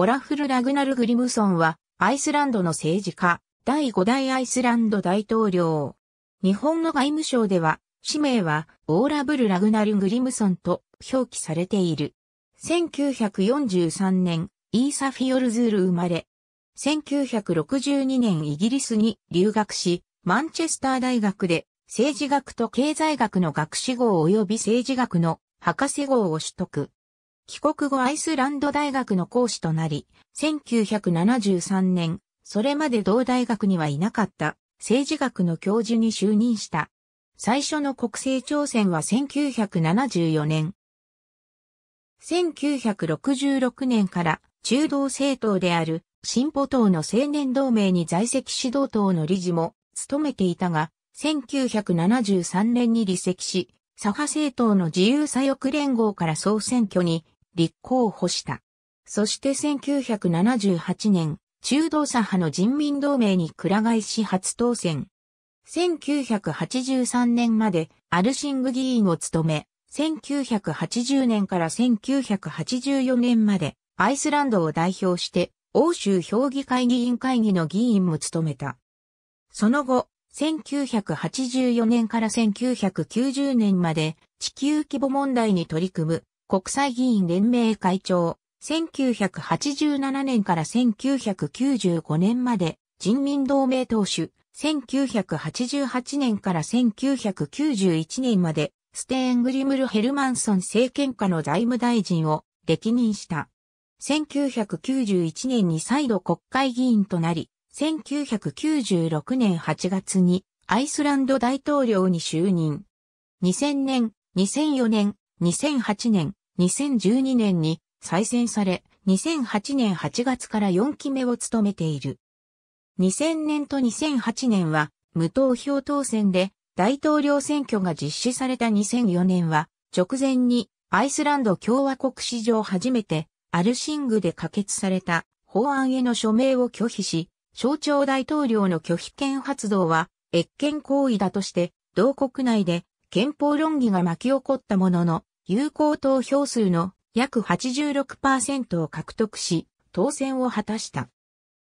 オラフル・ラグナル・グリムソンは、アイスランドの政治家、第5代アイスランド大統領。日本の外務省では、氏名は、オーラブル・ラグナル・グリムソンと表記されている。1943年、イーサ・フィオルズール生まれ。1962年イギリスに留学し、マンチェスター大学で政治学と経済学の学士号及び政治学の博士号を取得。帰国後アイスランド大学の講師となり、1973年、それまで同大学にはいなかった政治学の教授に就任した。最初の国政挑戦は1974年。1966年から中道政党である進歩党の青年同盟に在籍指導党の理事も務めていたが、1973年に離席し、左派政党の自由左翼連合から総選挙に立候補した。そして1978年、中道左派の人民同盟にくら替えし初当選。1983年までアルシング議員を務め、1980年から1984年までアイスランドを代表して欧州評議会議員会議の議員も務めた。その後、1984年から1990年まで地球規模問題に取り組む国際議員連盟会長、1987年から1995年まで人民同盟党首、1988年から1991年までステーングリムル・ヘルマンソン政権下の財務大臣を歴任した。1991年に再度国会議員となり、1996年8月にアイスランド大統領に就任。2000年、2004年、2008年、2012年に再選され、2008年8月から4期目を務めている。2000年と2008年は無投票当選で大統領選挙が実施された2004年は直前にアイスランド共和国史上初めてアルシングで可決された法案への署名を拒否し、省庁大統領の拒否権発動は越権行為だとして同国内で憲法論議が巻き起こったものの有効投票数の約86%を獲得し、当選を果たした。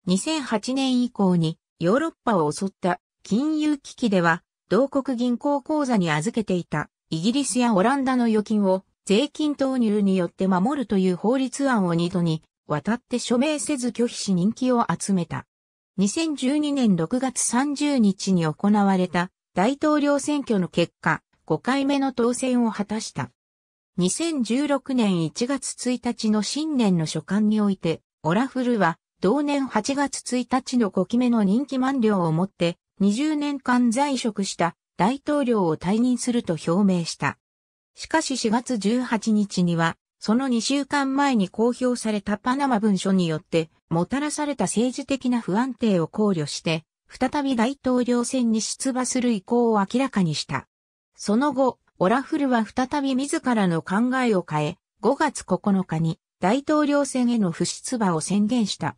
2008年以降にヨーロッパを襲った金融危機では、同国銀行口座に預けていたイギリスやオランダの預金を税金投入によって守るという法律案を二度に渡って署名せず拒否し人気を集めた。2012年6月30日に行われた大統領選挙の結果、5回目の当選を果たした。2016年1月1日の新年の所管において、オラフルは、同年8月1日の5期目の任期満了をもって、20年間在職した大統領を退任すると表明した。しかし4月18日には、その2週間前に公表されたパナマ文書によって、もたらされた政治的な不安定を考慮して、再び大統領選に出馬する意向を明らかにした。その後、オラフルは再び自らの考えを変え、5月9日に大統領選への不出馬を宣言した。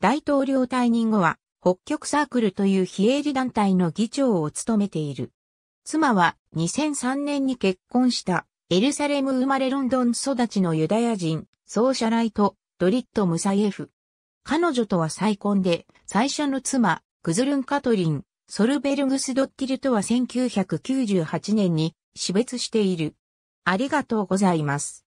大統領退任後は、北極サークルという非営利団体の議長を務めている。妻は2003年に結婚したエルサレム生まれロンドン育ちのユダヤ人、ソーシャライト、ドリット・ムサイエフ。彼女とは再婚で、最初の妻、クズルン・カトリン、ソルベルグス・ドッティルとは1998年に死別している。ありがとうございます。